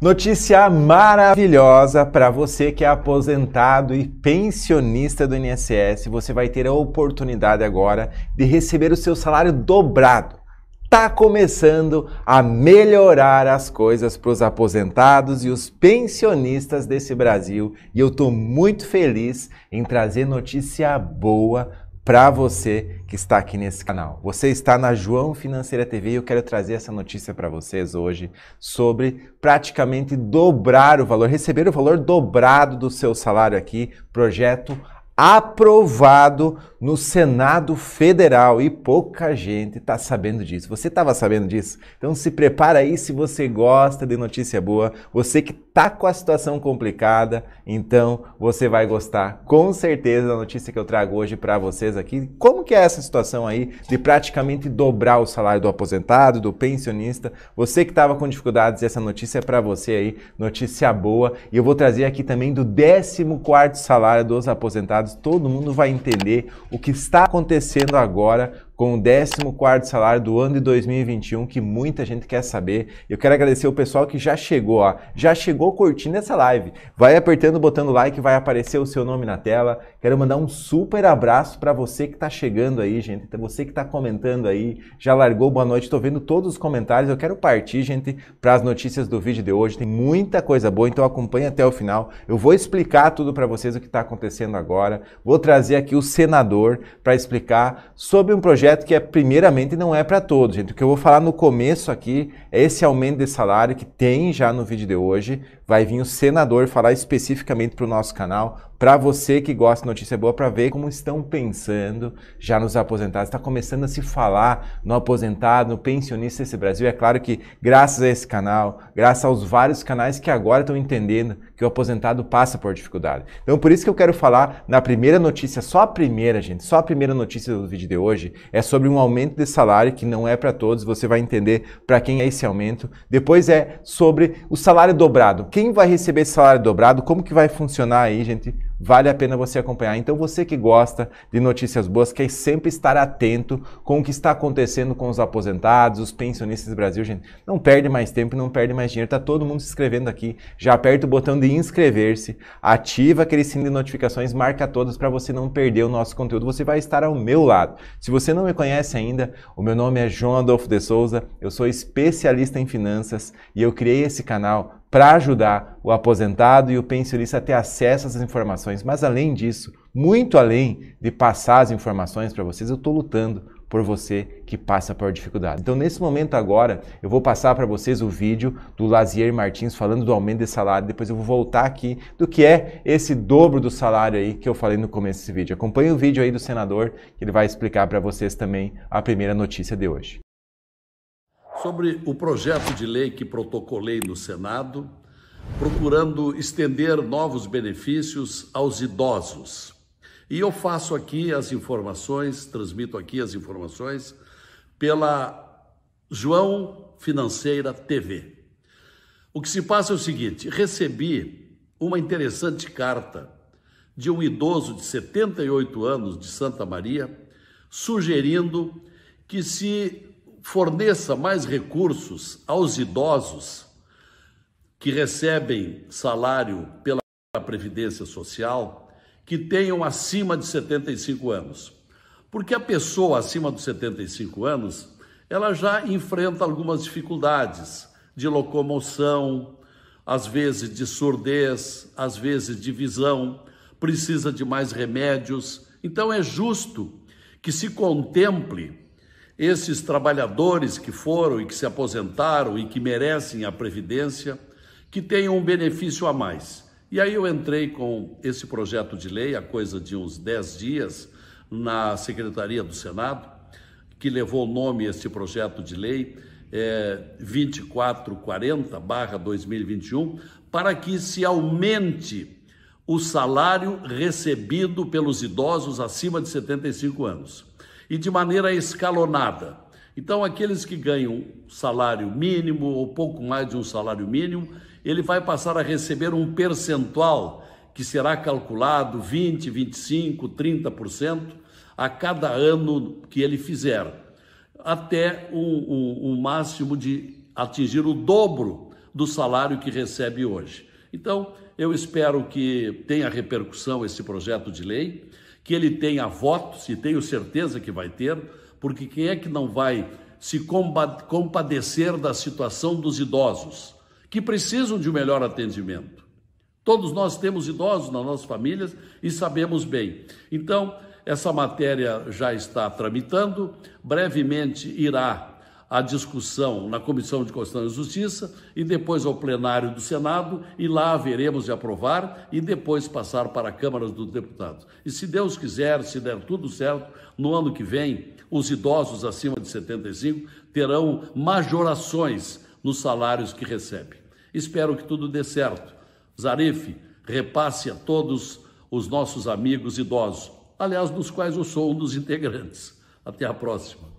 Notícia maravilhosa para você que é aposentado e pensionista do INSS. Você vai ter a oportunidade agora de receber o seu salário dobrado. Tá começando a melhorar as coisas para os aposentados e os pensionistas desse Brasil e eu tô muito feliz em trazer notícia boa para você que está aqui nesse canal. Você está na João Financeira TV e eu quero trazer essa notícia para vocês hoje sobre praticamente dobrar o valor, receber o valor dobrado do seu salário aqui, projeto aprovado no Senado Federal e pouca gente está sabendo disso. Você estava sabendo disso? Então se prepara aí se você gosta de notícia boa, você que tá com a situação complicada, então você vai gostar com certeza da notícia que eu trago hoje para vocês aqui. Como que é essa situação aí de praticamente dobrar o salário do aposentado, do pensionista? Você que estava com dificuldades, essa notícia é para você aí, notícia boa. E eu vou trazer aqui também do 14 salário dos aposentados. Todo mundo vai entender o que está acontecendo agora com o 14 salário do ano de 2021, que muita gente quer saber. Eu quero agradecer o pessoal que já chegou, ó, já chegou curtindo essa live. Vai apertando, botando like, vai aparecer o seu nome na tela. Quero mandar um super abraço para você que está chegando aí, gente, você que está comentando aí, já largou boa noite, Estou vendo todos os comentários. Eu quero partir, gente, para as notícias do vídeo de hoje. Tem muita coisa boa, então acompanhe até o final. Eu vou explicar tudo para vocês o que está acontecendo agora. Vou trazer aqui o senador para explicar sobre um projeto projeto que é primeiramente não é para todos, gente. O que eu vou falar no começo aqui é esse aumento de salário que tem já no vídeo de hoje. Vai vir o senador falar especificamente para o nosso canal para você que gosta de notícia boa, para ver como estão pensando já nos aposentados. Está começando a se falar no aposentado, no pensionista desse Brasil. É claro que, graças a esse canal, graças aos vários canais que agora estão entendendo que o aposentado passa por dificuldade. Então, por isso que eu quero falar na primeira notícia, só a primeira, gente, só a primeira notícia do vídeo de hoje é sobre um aumento de salário que não é para todos, você vai entender para quem é esse aumento. Depois é sobre o salário dobrado. Quem vai receber esse salário dobrado? Como que vai funcionar aí, gente? vale a pena você acompanhar. Então, você que gosta de notícias boas, quer sempre estar atento com o que está acontecendo com os aposentados, os pensionistas do Brasil, gente, não perde mais tempo, não perde mais dinheiro. Tá todo mundo se inscrevendo aqui. Já aperta o botão de inscrever-se, ativa aquele sino de notificações, marca todas para você não perder o nosso conteúdo. Você vai estar ao meu lado. Se você não me conhece ainda, o meu nome é João Adolfo de Souza, eu sou especialista em finanças e eu criei esse canal para ajudar o aposentado e o pensionista a ter acesso a essas informações. Mas além disso, muito além de passar as informações para vocês, eu estou lutando por você que passa por dificuldade. Então, nesse momento agora, eu vou passar para vocês o vídeo do Lazier Martins falando do aumento de salário, depois eu vou voltar aqui do que é esse dobro do salário aí que eu falei no começo desse vídeo. Acompanhe o vídeo aí do senador, que ele vai explicar para vocês também a primeira notícia de hoje sobre o projeto de lei que protocolei no Senado, procurando estender novos benefícios aos idosos. E eu faço aqui as informações, transmito aqui as informações pela João Financeira TV. O que se passa é o seguinte: recebi uma interessante carta de um idoso de 78 anos de Santa Maria, sugerindo que se forneça mais recursos aos idosos que recebem salário pela Previdência Social que tenham acima de 75 anos. Porque a pessoa acima dos 75 anos, ela já enfrenta algumas dificuldades de locomoção, às vezes de surdez, às vezes de visão, precisa de mais remédios. Então é justo que se contemple esses trabalhadores que foram e que se aposentaram e que merecem a previdência, que tenham um benefício a mais. E aí eu entrei com esse projeto de lei, a coisa de uns 10 dias, na Secretaria do Senado, que levou o nome este projeto de lei é, 2440-2021, para que se aumente o salário recebido pelos idosos acima de 75 anos e de maneira escalonada. Então, aqueles que ganham salário mínimo ou pouco mais de um salário mínimo, ele vai passar a receber um percentual que será calculado 20, 25, 30% a cada ano que ele fizer, até o máximo de atingir o dobro do salário que recebe hoje. Então, eu espero que tenha repercussão esse projeto de lei que ele tenha votos, e tenho certeza que vai ter, porque quem é que não vai se compadecer da situação dos idosos, que precisam de um melhor atendimento? Todos nós temos idosos nas nossas famílias e sabemos bem. Então, essa matéria já está tramitando, brevemente irá à discussão na Comissão de Constituição e Justiça e depois ao plenário do Senado e lá veremos de aprovar e depois passar para a Câmara dos Deputados. E se Deus quiser, se der tudo certo, no ano que vem, os idosos acima de 75 terão majorações nos salários que recebem. Espero que tudo dê certo. Zarif, repasse a todos os nossos amigos idosos, aliás, dos quais eu sou um dos integrantes. Até a próxima.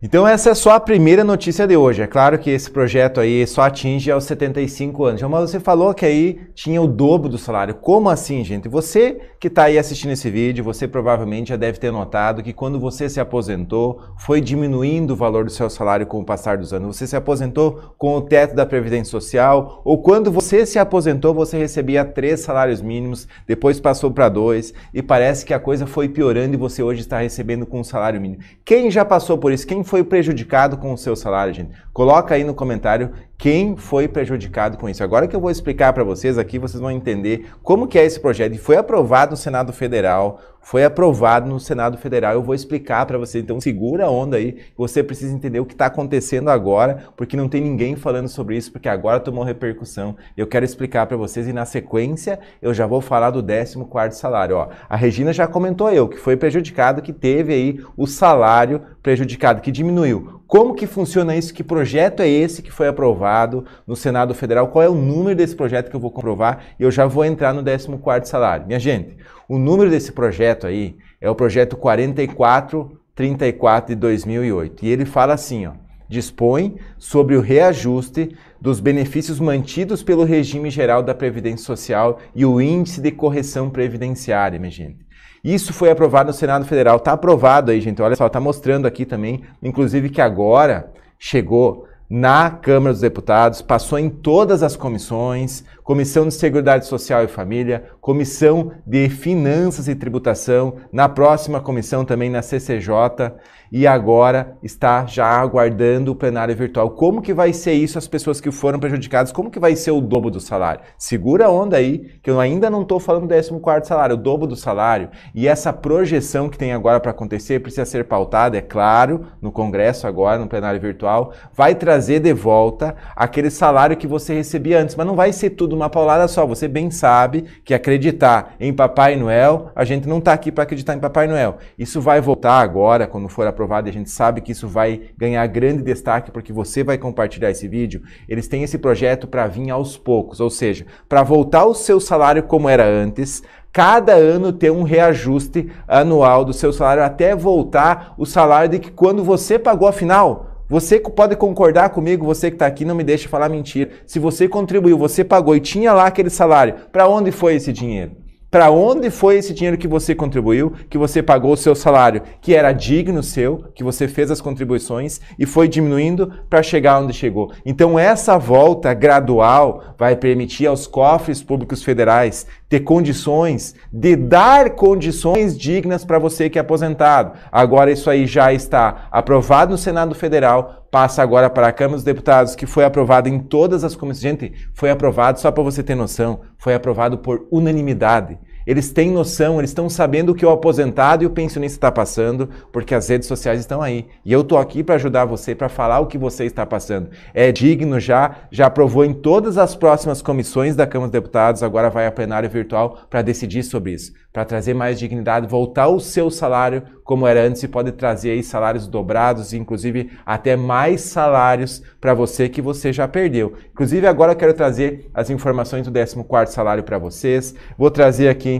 Então essa é só a primeira notícia de hoje. É claro que esse projeto aí só atinge aos 75 anos. Mas você falou que aí tinha o dobro do salário. Como assim, gente? Você que está aí assistindo esse vídeo, você provavelmente já deve ter notado que quando você se aposentou, foi diminuindo o valor do seu salário com o passar dos anos. Você se aposentou com o teto da Previdência Social, ou quando você se aposentou, você recebia três salários mínimos, depois passou para dois, e parece que a coisa foi piorando e você hoje está recebendo com um salário mínimo. Quem já passou por isso? Quem foi prejudicado com o seu salário, gente? Coloca aí no comentário quem foi prejudicado com isso. Agora que eu vou explicar para vocês aqui, vocês vão entender como que é esse projeto e foi aprovado no Senado Federal, foi aprovado no Senado Federal. Eu vou explicar para você, então segura a onda aí. Você precisa entender o que está acontecendo agora, porque não tem ninguém falando sobre isso, porque agora tomou repercussão. Eu quero explicar para vocês e na sequência eu já vou falar do 14º salário. Ó, a Regina já comentou eu que foi prejudicado, que teve aí o salário prejudicado, que diminuiu. Como que funciona isso? Que projeto é esse que foi aprovado no Senado Federal? Qual é o número desse projeto que eu vou comprovar? E eu já vou entrar no 14º salário. Minha gente, o número desse projeto aí é o projeto 4434 de 2008. E ele fala assim, ó, dispõe sobre o reajuste dos benefícios mantidos pelo regime geral da Previdência Social e o índice de correção previdenciária, minha gente. Isso foi aprovado no Senado Federal. Está aprovado aí, gente. Olha só, está mostrando aqui também, inclusive que agora chegou na Câmara dos Deputados, passou em todas as comissões, Comissão de Seguridade Social e Família, Comissão de Finanças e Tributação, na próxima comissão também na CCJ e agora está já aguardando o plenário virtual. Como que vai ser isso as pessoas que foram prejudicadas? Como que vai ser o dobro do salário? Segura a onda aí, que eu ainda não estou falando do 14 salário, o dobro do salário. E essa projeção que tem agora para acontecer precisa ser pautada, é claro, no Congresso agora, no plenário virtual, vai trazer de volta aquele salário que você recebia antes, mas não vai ser tudo uma paulada só. Você bem sabe que acreditar em Papai Noel, a gente não está aqui para acreditar em Papai Noel. Isso vai voltar agora, quando for a aprovado e a gente sabe que isso vai ganhar grande destaque porque você vai compartilhar esse vídeo, eles têm esse projeto para vir aos poucos, ou seja, para voltar o seu salário como era antes, cada ano ter um reajuste anual do seu salário até voltar o salário de que quando você pagou a final. Você pode concordar comigo, você que está aqui, não me deixa falar mentira. Se você contribuiu, você pagou e tinha lá aquele salário, para onde foi esse dinheiro? para onde foi esse dinheiro que você contribuiu, que você pagou o seu salário, que era digno seu, que você fez as contribuições e foi diminuindo para chegar onde chegou. Então essa volta gradual vai permitir aos cofres públicos federais ter condições de dar condições dignas para você que é aposentado. Agora isso aí já está aprovado no Senado Federal, passa agora para a Câmara dos Deputados, que foi aprovado em todas as comissões. Gente, foi aprovado, só para você ter noção, foi aprovado por unanimidade. Eles têm noção, eles estão sabendo o que o aposentado e o pensionista está passando, porque as redes sociais estão aí. E eu estou aqui para ajudar você, para falar o que você está passando. É digno já, já aprovou em todas as próximas comissões da Câmara dos Deputados, agora vai a plenário virtual para decidir sobre isso, para trazer mais dignidade, voltar o seu salário como era antes e pode trazer aí salários dobrados, inclusive até mais salários para você que você já perdeu. Inclusive agora eu quero trazer as informações do 14º salário para vocês. Vou trazer aqui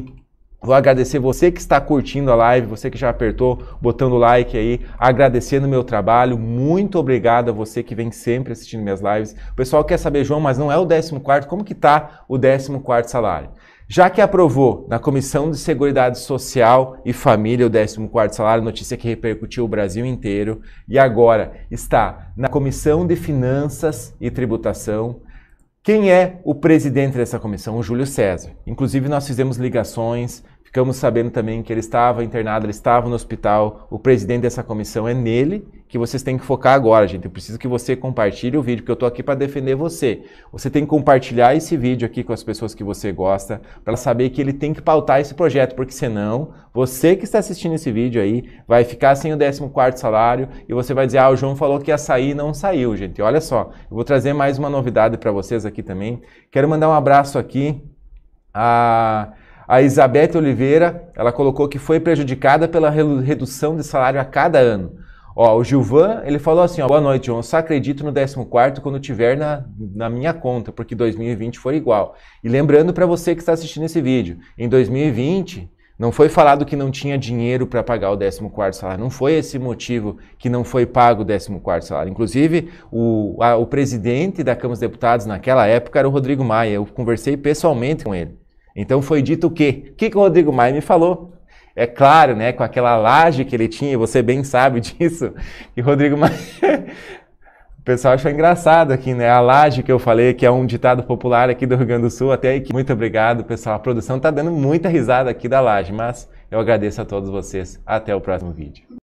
Vou agradecer você que está curtindo a live, você que já apertou botando o like aí, agradecendo o meu trabalho. Muito obrigado a você que vem sempre assistindo minhas lives. O pessoal quer saber, João, mas não é o 14 como que tá o 14 salário? Já que aprovou na Comissão de Seguridade Social e Família o 14 salário, notícia que repercutiu o Brasil inteiro, e agora está na Comissão de Finanças e Tributação, quem é o presidente dessa comissão? O Júlio César. Inclusive, nós fizemos ligações, ficamos sabendo também que ele estava internado, ele estava no hospital. O presidente dessa comissão é nele que vocês têm que focar agora, gente. Eu preciso que você compartilhe o vídeo, porque eu estou aqui para defender você. Você tem que compartilhar esse vídeo aqui com as pessoas que você gosta, para saber que ele tem que pautar esse projeto, porque senão você que está assistindo esse vídeo aí vai ficar sem o 14 salário e você vai dizer, ah, o João falou que ia sair e não saiu, gente. Olha só, eu vou trazer mais uma novidade para vocês aqui também. Quero mandar um abraço aqui a... A Isabete Oliveira, ela colocou que foi prejudicada pela redução de salário a cada ano. Ó, o Gilvan, ele falou assim, ó, boa noite, João, só acredito no 14 quando tiver na, na minha conta, porque 2020 for igual. E lembrando para você que está assistindo esse vídeo, em 2020 não foi falado que não tinha dinheiro para pagar o 14 salário, não foi esse motivo que não foi pago o 14 salário. Inclusive, o, a, o presidente da Câmara dos Deputados naquela época era o Rodrigo Maia, eu conversei pessoalmente com ele. Então foi dito o quê? O que, que o Rodrigo Maia me falou? É claro, né, com aquela laje que ele tinha, você bem sabe disso, e Rodrigo O pessoal achou engraçado aqui, né? A laje que eu falei, que é um ditado popular aqui do Rio Grande do Sul, até aí. Muito obrigado, pessoal. A produção está dando muita risada aqui da laje, mas eu agradeço a todos vocês. Até o próximo vídeo.